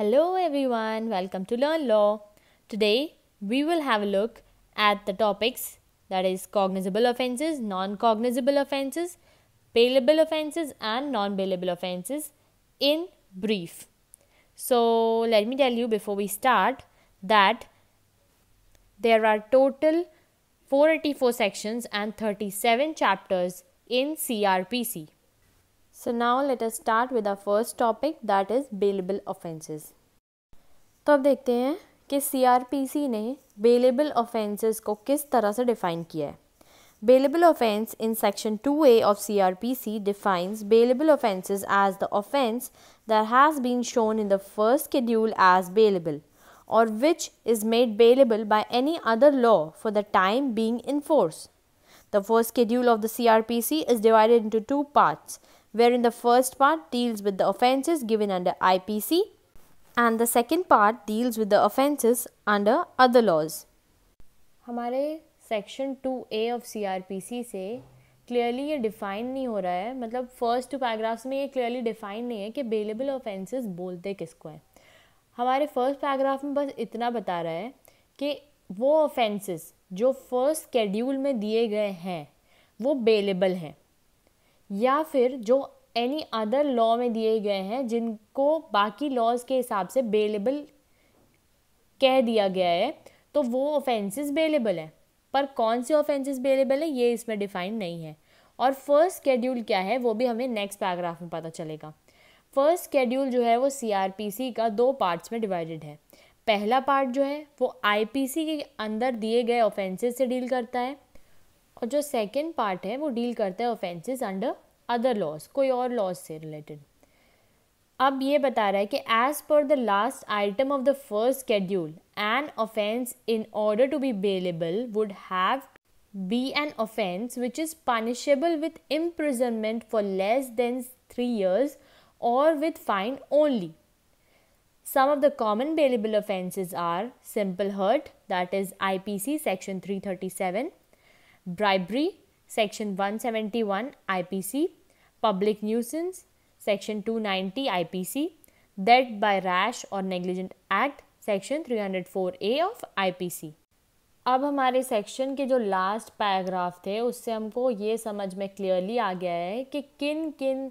Hello everyone, welcome to Learn Law. Today we will have a look at the topics that is cognizable offences, non-cognizable offences, bailable offences and non-bailable offences in brief. So let me tell you before we start that there are total 484 sections and 37 chapters in CRPC. So now let us start with our first topic that bailable bailable offences. तो अब देखते हैं कि CRPC ने bailable offences को किस तरह से define किया है Bailable offense in section 2A of CRPC defines bailable offenses as the offense that has been shown in the first schedule as bailable or which is made bailable by any other law for the time being in force. The first schedule of the CRPC is divided into two parts wherein the first part deals with the offences given under IPC and the second part deals with the offences under other laws. हमारे section 2A of CrPC से clearly ये define नहीं हो रहा है मतलब first to paragraphs में ये क्लियरली डिफाइन नहीं है कि बेलेबल ऑफेंसेस बोलते किसको हैं हमारे फर्स्ट पैराग्राफ में बस इतना बता रहा है कि वो ऑफेंसेस जो फर्स्ट स्केड्यूल में दिए गए हैं वो बेलेबल हैं या फिर जो एनी अदर लॉ में दिए गए हैं जिनको बाकी लॉज के हिसाब से बेलेबल कह दिया गया है तो वो ऑफेंसेस बेलेबल हैं पर कौन से ऑफेंसेस बेलेबल है ये इसमें डिफाइन नहीं है और फर्स्ट स्केड्यूल क्या है वो भी हमें नेक्स्ट पैराग्राफ में पता चलेगा फर्स्ट स्केड्यूल जो है वो सी का दो पार्ट्स में डिवाइडेड है पहला पार्ट जो है वो आई के अंदर दिए गए ऑफेंसेस से डील करता है और जो सेकेंड पार्ट है वो डील करता है ऑफेंसेस अंडर अदर लॉज कोई और लॉज से रिलेटेड अब ये बता रहा है कि as per the last item of the first schedule an offence in order to be bailable would have been an offence which is punishable with imprisonment for less than three years और with fine only some of the common bailable offences are simple hurt that is I P C section three thirty seven bribery section 171 ipc public nuisance section 290 ipc debt by rash or negligent act section a of ipc अब हमारे section के जो last paragraph थे उससे हमको ये समझ में क्लियरली आ गया है कि किन किन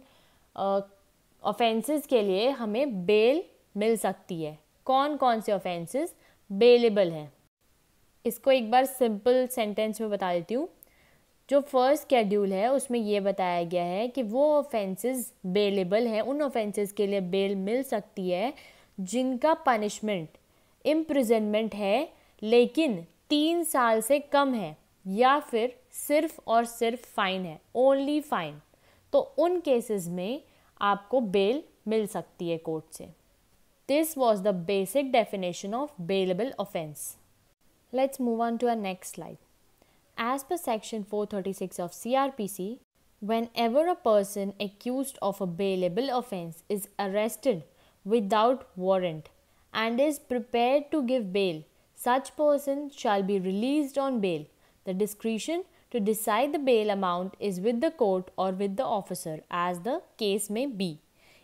ऑफेंसेस के लिए हमें बेल मिल सकती है कौन कौन से ऑफेंसेस बेलेबल हैं इसको एक बार सिंपल सेंटेंस में बता देती हूँ जो फर्स्ट कैड्यूल है उसमें ये बताया गया है कि वो ऑफेंसेस बेलेबल हैं उन ऑफेंसेस के लिए बेल मिल सकती है जिनका पनिशमेंट इम्प्रिजनमेंट है लेकिन तीन साल से कम है या फिर सिर्फ और सिर्फ फाइन है ओनली फाइन तो उन केसेस में आपको बेल मिल सकती है कोर्ट से this was the basic definition of bailable offence Let's move on to our next slide. As per section 436 of CRPC, whenever a person accused of a bailable offence is arrested without warrant and is prepared to give bail, such person shall be released on bail. The discretion to decide the bail amount is with the court or with the officer as the case may be.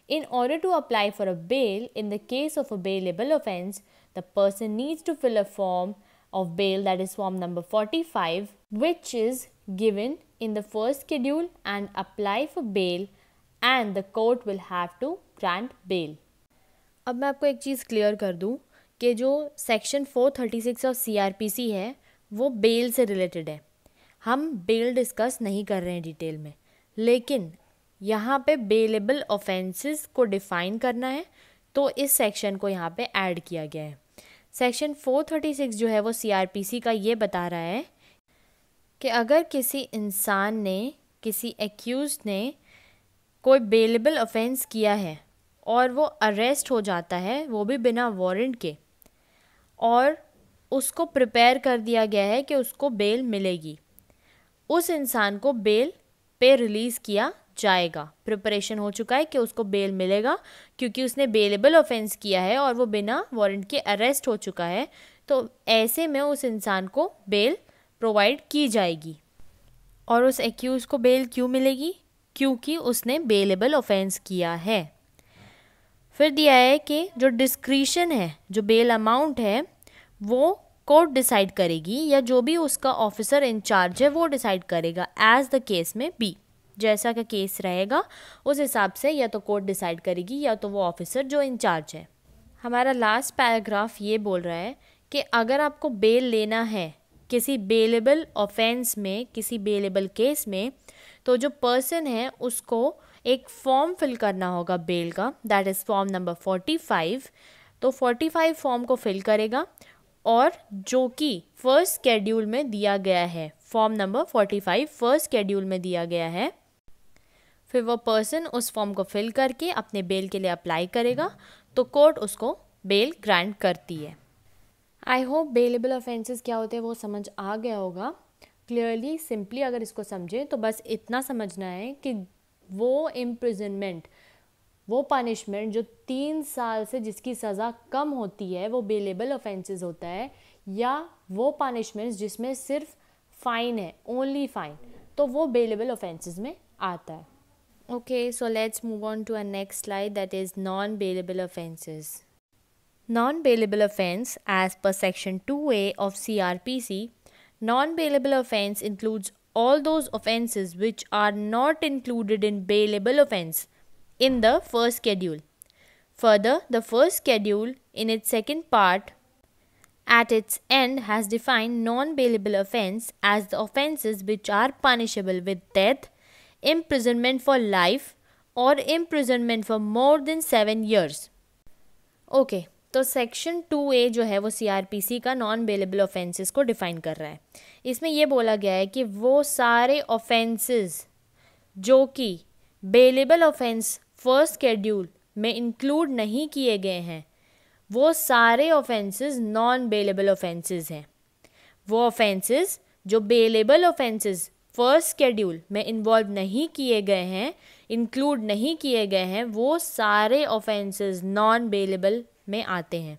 In order to apply for a bail in the case of a bailable offence, the person needs to fill a form of bail that is form number 45 which is given in the first schedule and apply for bail and the court will have to grant bail. अब मैं आपको एक चीज़ clear कर दूं कि जो section 436 of CrPC है वो बेल से रिलेटेड है हम बेल डिस्कस नहीं कर रहे हैं डिटेल में लेकिन यहाँ पे बेलेबल ऑफेंसेस को डिफ़ाइन करना है तो इस सेक्शन को यहाँ पे ऐड किया गया है सेक्शन 436 जो है वो सीआरपीसी का ये बता रहा है कि अगर किसी इंसान ने किसी एक्यूज ने कोई बेलेबल ऑफेंस किया है और वो अरेस्ट हो जाता है वो भी बिना वारंट के और उसको प्रिपेयर कर दिया गया है कि उसको बेल मिलेगी उस इंसान को बेल पे रिलीज़ किया जाएगा प्रिपरेशन हो चुका है कि उसको बेल मिलेगा क्योंकि उसने बेलेबल ऑफेंस किया है और वो बिना वारंट के अरेस्ट हो चुका है तो ऐसे में उस इंसान को बेल प्रोवाइड की जाएगी और उस एक्यूज़ को बेल क्यों मिलेगी क्योंकि उसने बेलेबल ऑफेंस किया है फिर दिया है कि जो डिस्क्रीशन है जो बेल अमाउंट है वो कोर्ट डिसाइड करेगी या जो भी उसका ऑफिसर इंचार्ज है वो डिसाइड करेगा एज द केस में बी जैसा का केस रहेगा उस हिसाब से या तो कोर्ट डिसाइड करेगी या तो वो ऑफिसर जो इंचार्ज है हमारा लास्ट पैराग्राफ ये बोल रहा है कि अगर आपको बेल लेना है किसी बेलेबल ऑफेंस में किसी बेलेबल केस में तो जो पर्सन है उसको एक फॉर्म फिल करना होगा बेल का that is form number forty five तो फोर्टी फाइव फॉर्म को फिल करेगा और जो कि फर्स्ट स्केड्यूल में दिया गया है form number forty five first schedule में दिया गया है फिर वो पर्सन उस फॉर्म को फिल करके अपने बेल के लिए अप्लाई करेगा तो कोर्ट उसको बेल ग्रांट करती है आई होप बेलेबल ऑफेंसेस क्या होते हैं वो समझ आ गया होगा क्लियरली सिंपली अगर इसको समझें तो बस इतना समझना है कि वो इम्प्रिजनमेंट वो पनिशमेंट जो तीन साल से जिसकी सज़ा कम होती है वो बेलेबल ऑफेंसेस होता है या वो पनिशमेंट जिसमें सिर्फ फ़ाइन है ओनली फ़ाइन तो वो बेलेबल ऑफेंसेस में आता है Okay, so let's move on to our next slide that is non-bailable offences. Non-bailable offence as per section 2A of CRPC, non-bailable offence includes all those offences which are not included in bailable offence in the first schedule. Further, the first schedule in its second part at its end has defined non-bailable offence as the offences which are punishable with death, imprisonment for life or imprisonment for more than seven years. Okay okay, तो section two A जो है वो C R P C का non bailable offences को define कर रहा है इसमें यह बोला गया है कि वो सारे ऑफेंसेस जो कि बेलेबल ऑफेंस फर्स्ट कैड्यूल में इंक्लूड नहीं किए गए हैं वो सारे ऑफेंसेस नॉन बेलेबल ऑफेंसेस हैं वो ऑफेंसेस जो बेलेबल ऑफेंसेस फर्स्ट स्केड्यूल में इन्वॉल्व नहीं किए गए हैं इंक्लूड नहीं किए गए हैं वो सारे ऑफेंसेस नॉन बेलेबल में आते हैं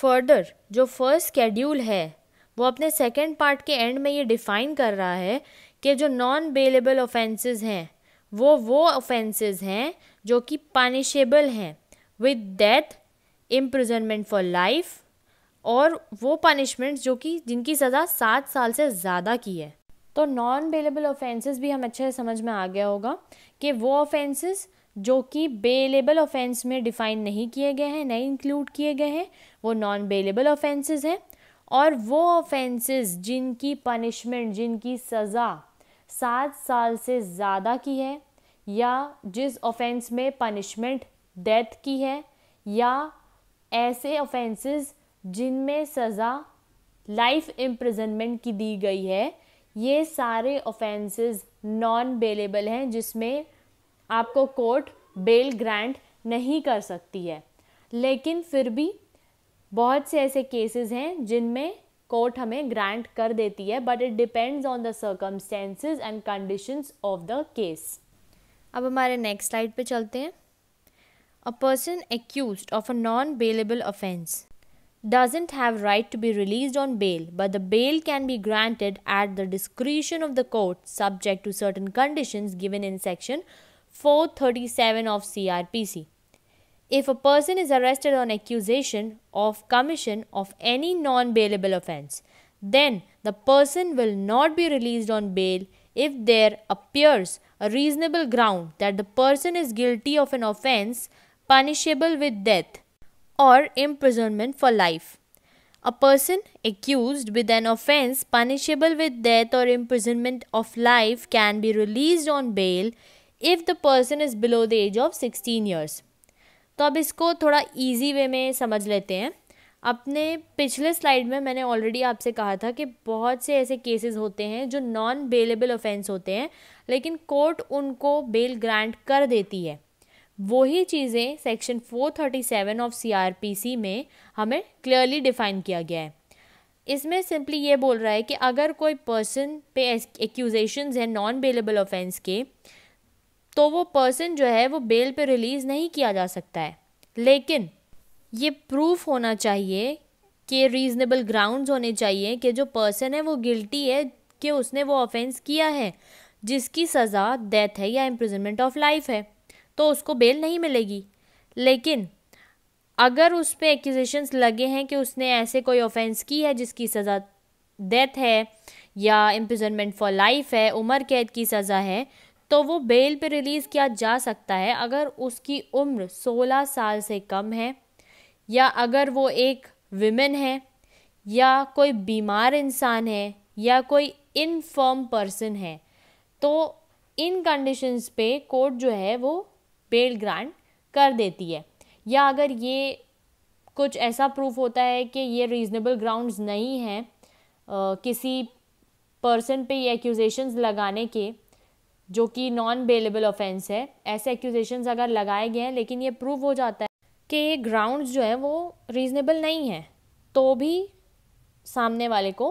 फर्दर जो फर्स्ट स्केड्यूल है वो अपने सेकेंड पार्ट के एंड में ये डिफ़ाइन कर रहा है कि जो नॉन बेलेबल ऑफेंसेस हैं वो वो ऑफेंसेस हैं जो कि पानिशेबल हैं with death imprisonment for life और वो पनिशमेंट्स जो कि जिनकी सज़ा सात साल से ज़्यादा की है तो नॉन बेलेबल ऑफेंसेस भी हम अच्छे से समझ में आ गया होगा कि वो ऑफेंसेस जो कि बेलेबल ऑफेंस में डिफ़ाइन नहीं किए गए हैं नहीं इंक्लूड किए गए हैं वो नॉन बेलेबल ऑफेंसेस हैं और वो ऑफेंसेस जिनकी पनिशमेंट जिनकी सज़ा सात साल से ज़्यादा की है या जिस ऑफेंस में पनिशमेंट डेथ की है या ऐसे ऑफेंसेस जिनमें सज़ा लाइफ इम्प्रिजनमेंट की दी गई है ये सारे ऑफेंसेस नॉन बेलेबल हैं जिसमें आपको कोर्ट बेल ग्रांट नहीं कर सकती है लेकिन फिर भी बहुत से ऐसे केसेस हैं जिनमें कोर्ट हमें ग्रांट कर देती है but it depends on the circumstances and conditions of the case अब हमारे नेक्स्ट स्लाइड पे चलते हैं a person accuse of a non bailable offence doesn't have right to be released on bail but the bail can be granted at the discretion of the court subject to certain conditions given in section 437 of CRPC if a person is arrested on accusation of commission of any non bailable offense then the person will not be released on bail if there appears a reasonable ground that the person is guilty of an offense punishable with death or imprisonment for life. A person accused with an offense punishable with death or imprisonment of life can be released on bail if the person is below the age of 16 years. तो अब इसको थोड़ा easy वे में समझ लेते हैं अपने पिछले स्लाइड में मैंने ऑलरेडी आपसे कहा था कि बहुत से ऐसे केसेस होते हैं जो नॉन बेलेबल ऑफेंस होते हैं लेकिन कोर्ट उनको बेल ग्रांट कर देती है वही चीज़ें सेक्शन 437 ऑफ सीआरपीसी में हमें क्लियरली डिफाइन किया गया है इसमें सिंपली ये बोल रहा है कि अगर कोई पर्सन पे एक्यूजेशन है नॉन बेलेबल ऑफेंस के तो वो पर्सन जो है वो बेल पे रिलीज़ नहीं किया जा सकता है लेकिन ये प्रूफ होना चाहिए कि रीज़नेबल ग्राउंड्स होने चाहिए कि जो पर्सन है वो गिल्टी है कि उसने वो ऑफेंस किया है जिसकी सज़ा डेथ है या इम्प्रिजनमेंट ऑफ लाइफ है तो उसको बेल नहीं मिलेगी लेकिन अगर उस पर एक्यूजेशन लगे हैं कि उसने ऐसे कोई ऑफेंस की है जिसकी सज़ा डेथ है या इम्प्रिजनमेंट फॉर लाइफ है उम्र कैद की सज़ा है तो वो बेल पे रिलीज़ किया जा सकता है अगर उसकी उम्र 16 साल से कम है या अगर वो एक विमेन है या कोई बीमार इंसान है या कोई इनफॉर्म पर्सन है तो इन कंडीशंस पे कोर्ट जो है वो बेल ग्रांट कर देती है या अगर ये कुछ ऐसा प्रूफ होता है कि ये रीज़नेबल ग्राउंड्स नहीं हैं किसी पर्सन पे ये एक्यूजेशन लगाने के जो कि नॉन बेलेबल ऑफेंस है ऐसे एक्यूजेशन अगर लगाए गए हैं लेकिन ये प्रूव हो जाता है कि ये ग्राउंड जो हैं वो रीज़नेबल नहीं हैं तो भी सामने वाले को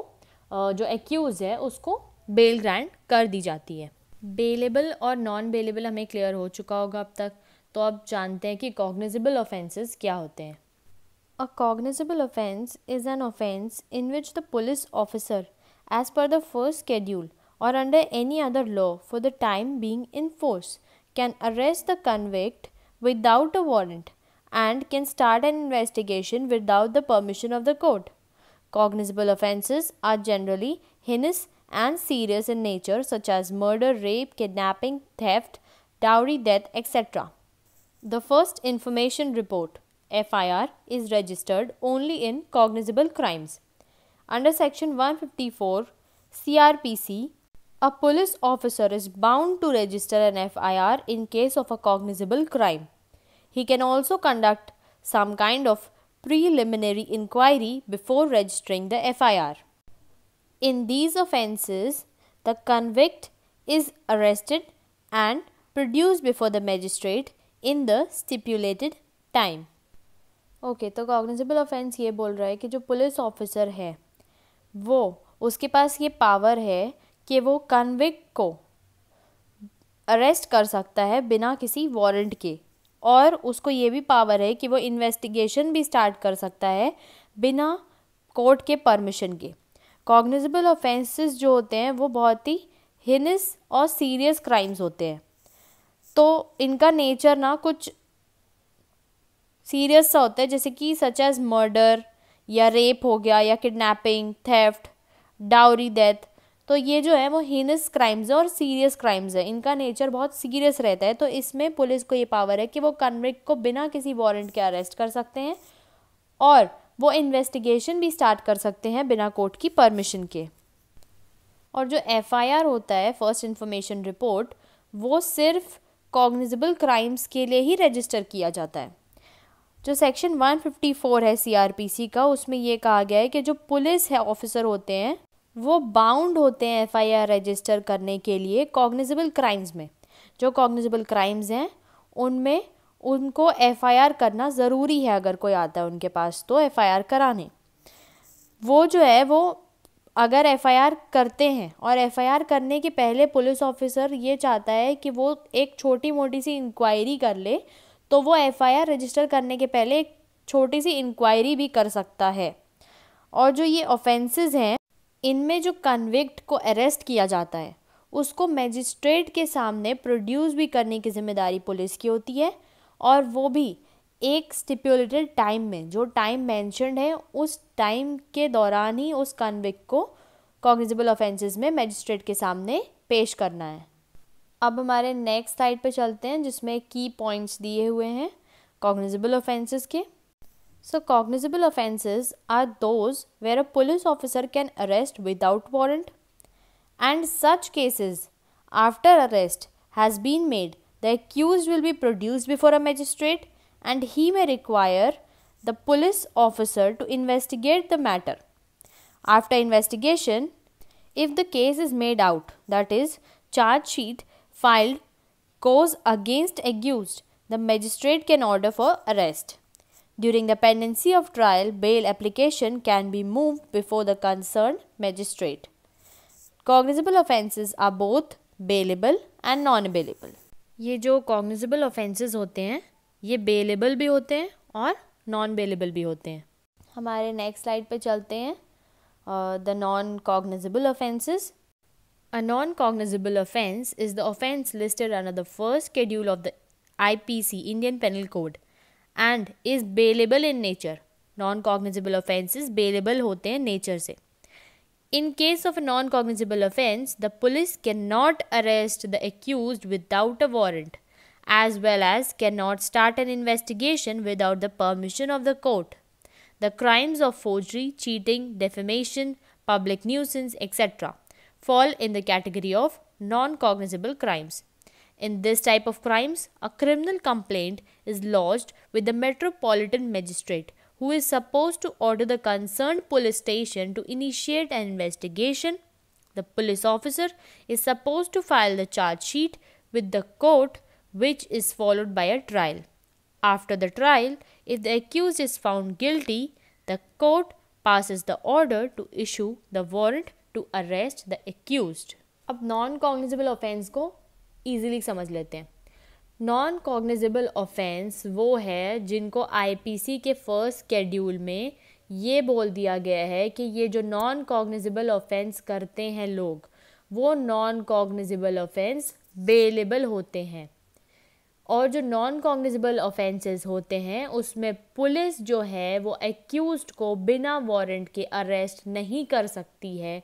जो एक्यूज़ है उसको बेल ग्रांट कर दी जाती है बेलेबल और नॉन बेलेबल हमें क्लियर हो चुका होगा अब तक तो अब जानते हैं कि कॉग्निजिबल ऑफेंसेस क्या होते हैं a cognizable offence is an offence in which the police officer as per the first schedule और under any other law for the time being in force can arrest the convict without a warrant and can start an investigation without the permission of the court cognizable offences are generally heinous and serious in nature such as murder, rape, kidnapping, theft, dowry death, etc. The first information report FIR is registered only in cognizable crimes. Under section 154 CRPC, a police officer is bound to register an FIR in case of a cognizable crime. He can also conduct some kind of preliminary inquiry before registering the FIR. In these offences, the convict is arrested and produced before the magistrate in the stipulated time. Okay okay, तो cognizable offence ये बोल रहा है कि जो police officer है वो उसके पास ये पावर है कि वो कन्विक्ट को अरेस्ट कर सकता है बिना किसी वारंट के और उसको ये भी पावर है कि वो इन्वेस्टिगेशन भी स्टार्ट कर सकता है बिना कोर्ट के परमिशन के कॉग्निजेबल ऑफेंसेस जो होते हैं वो बहुत ही हिनिस और सीरियस क्राइम्स होते हैं तो इनका नेचर ना कुछ सीरियस सा होता है जैसे कि सच एज मर्डर या रेप हो गया या किडनैपिंग थेफ्ट डाउरी डेथ तो ये जो है वो हीनस क्राइम्स है और सीरियस क्राइम्स है इनका नेचर बहुत सीरियस रहता है तो इसमें पुलिस को ये पावर है कि वो कन्विक को बिना किसी वारंट के अरेस्ट कर सकते हैं और वो इन्वेस्टिगेशन भी स्टार्ट कर सकते हैं बिना कोर्ट की परमिशन के और जो एफआईआर होता है फर्स्ट इन्फॉर्मेशन रिपोर्ट वो सिर्फ कॉग्निजेबल क्राइम्स के लिए ही रजिस्टर किया जाता है जो सेक्शन 154 है सीआरपीसी का उसमें ये कहा गया है कि जो पुलिस है ऑफिसर होते हैं वो बाउंड होते हैं एफआईआर रजिस्टर करने के लिए कॉग्निजेबल क्राइम्स में जो कॉग्निजेबल क्राइम्स हैं उनमें उनको एफ़आईआर करना ज़रूरी है अगर कोई आता है उनके पास तो एफ़आईआर कराने वो जो है वो अगर एफ़आईआर करते हैं और एफ़आईआर करने के पहले पुलिस ऑफिसर ये चाहता है कि वो एक छोटी मोटी सी इंक्वायरी कर ले तो वो एफ़आईआर रजिस्टर करने के पहले एक छोटी सी इंक्वायरी भी कर सकता है और जो ये ऑफेंसेस हैं इनमें जो कन्विक्ट को अरेस्ट किया जाता है उसको मैजिस्ट्रेट के सामने प्रोड्यूस भी करने की जिम्मेदारी पुलिस की होती है और वो भी एक स्टिपुलेटेड टाइम में जो टाइम मैंशनड है उस टाइम के दौरान ही उस कन्विक को कॉग्निजेबल ऑफेंसेस में मजिस्ट्रेट के सामने पेश करना है अब हमारे नेक्स्ट साइड पे चलते हैं जिसमें की पॉइंट्स दिए हुए हैं कॉग्निजिबल ऑफेंसेस के so cognizable offences are those where a police officer can arrest without warrant and such cases after arrest has been made The accused will be produced before a magistrate and he may require the police officer to investigate the matter. After investigation, if the case is made out, that is, charge sheet filed goes against accused, the magistrate can order for arrest. During the pendency of trial, bail application can be moved before the concerned magistrate. Cognizable offences are both bailable and non-bailable. ये जो cognizable offences होते हैं ये bailable भी होते हैं और non bailable भी होते हैं हमारे नेक्स्ट स्लाइड पे चलते हैं the non cognizable offences a non cognizable offence is the offence listed under the first schedule of the I P C Indian penal code and is bailable in nature non cognizable offences bailable होते हैं nature से In case of a non cognizable offense, the police cannot arrest the accused without a warrant, as well as cannot start an investigation without the permission of the court. The crimes of forgery, cheating, defamation, public nuisance, etc., fall in the category of non cognizable crimes. In this type of crimes, a criminal complaint is lodged with the Metropolitan Magistrate who is supposed to order the concerned police station to initiate an investigation. The police officer is supposed to file the charge sheet with the court, which is followed by a trial. After the trial, if the accused is found guilty, the court passes the order to issue the warrant to arrest the accused. अब non cognizable offence को easily समझ लेते हैं non cognizable offence वो है जिनको IPC के first schedule में ये बोल दिया गया है कि ये जो नॉन कॉग्निजेबल ऑफेंस करते हैं लोग वो नॉन कॉग्निजेबल ऑफेंस बेलेबल होते हैं और जो नॉन कॉग्निजेबल ऑफेंसेस होते हैं उसमें पुलिस जो है वो एक्यूज को बिना वारंट के अरेस्ट नहीं कर सकती है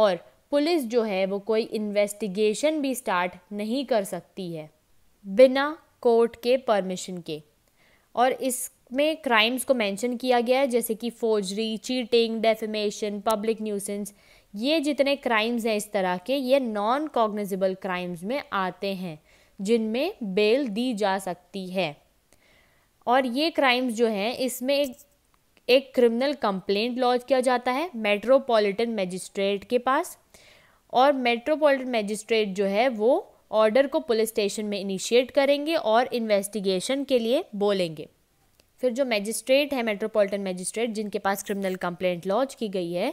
और पुलिस जो है वो कोई इन्वेस्टिगेशन भी स्टार्ट नहीं कर सकती है बिना कोर्ट के परमिशन के और इसमें क्राइम्स को मेंशन किया गया है जैसे कि forgery cheating defamation public nuisance ये जितने क्राइम्स हैं इस तरह के ये नॉन कॉग्निजिबल क्राइम्स में आते हैं जिनमें बेल दी जा सकती है और ये क्राइम्स जो हैं इसमें एक एक क्रिमिनल कंप्लेंट लॉन्च किया जाता है मेट्रोपॉलिटन मजिस्ट्रेट के पास और मेट्रोपॉलिटन मजिस्ट्रेट जो है वो ऑर्डर को पुलिस स्टेशन में इनिशिएट करेंगे और इन्वेस्टिगेशन के लिए बोलेंगे फिर जो मैजिस्ट्रेट है मेट्रोपॉलिटन मैजिस्ट्रेट जिनके पास क्रिमिनल कंप्लेंट लॉन्च की गई है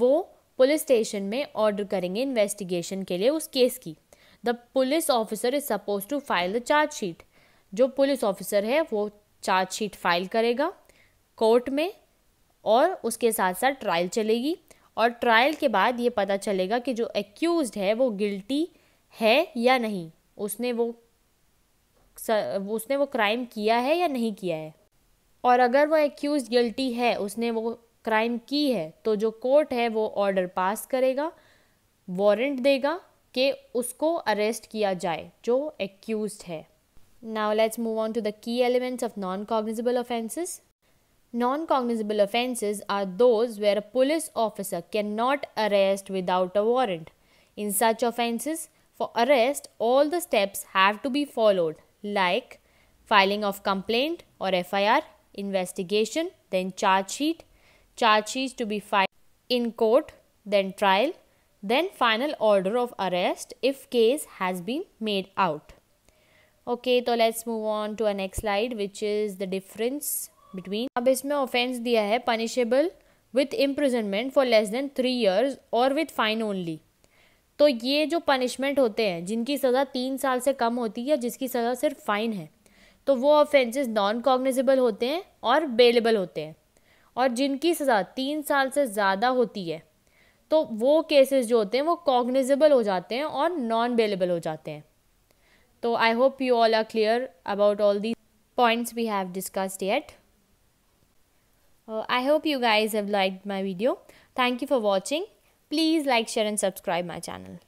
वो पुलिस स्टेशन में ऑर्डर करेंगे इन्वेस्टिगेशन के लिए उस केस की the police officer is suppose to file the chargesheet जो पुलिस ऑफिसर है वो चार्जशीट फाइल करेगा कोर्ट में और उसके साथ साथ ट्रायल चलेगी और ट्रायल के बाद ये पता चलेगा कि जो एक्यूज है वो गिल्टी है या नहीं उसने वो उसने वो क्राइम किया है या नहीं किया है और अगर वो एक्यूज़ गिल्टी है उसने वो क्राइम की है तो जो कोर्ट है वो ऑर्डर पास करेगा वारंट देगा कि उसको अरेस्ट किया जाए जो एक्यूज है now let's move on to the key elements of non cognizable offences non cognizable offences are those where a police officer can not arrest without a warrant in such offences For arrest, all the steps have to be followed like filing of complaint or FIR, investigation, then charge sheet, charge sheet to be filed in court, then trial, then final order of arrest if case has been made out. Okay, so let's move on to our next slide which is the difference between अब इसमें offense is punishable with imprisonment for less than three years or with fine only. तो ये जो punishment होते हैं जिनकी सज़ा तीन साल से कम होती है या जिसकी सज़ा सिर्फ फ़ाइन है तो वो ऑफेंसेस नॉन कॉग्निजेबल होते हैं और बेलेबल होते हैं और जिनकी सज़ा तीन साल से ज़्यादा होती है तो वो केसेस जो होते हैं वो कॉग्निजेबल हो जाते हैं और नॉन बेलेबल हो जाते हैं तो I hope you all are clear about all the points we have discussed yet I hope you guys have like my video thank you for watching Please like, share and subscribe my channel.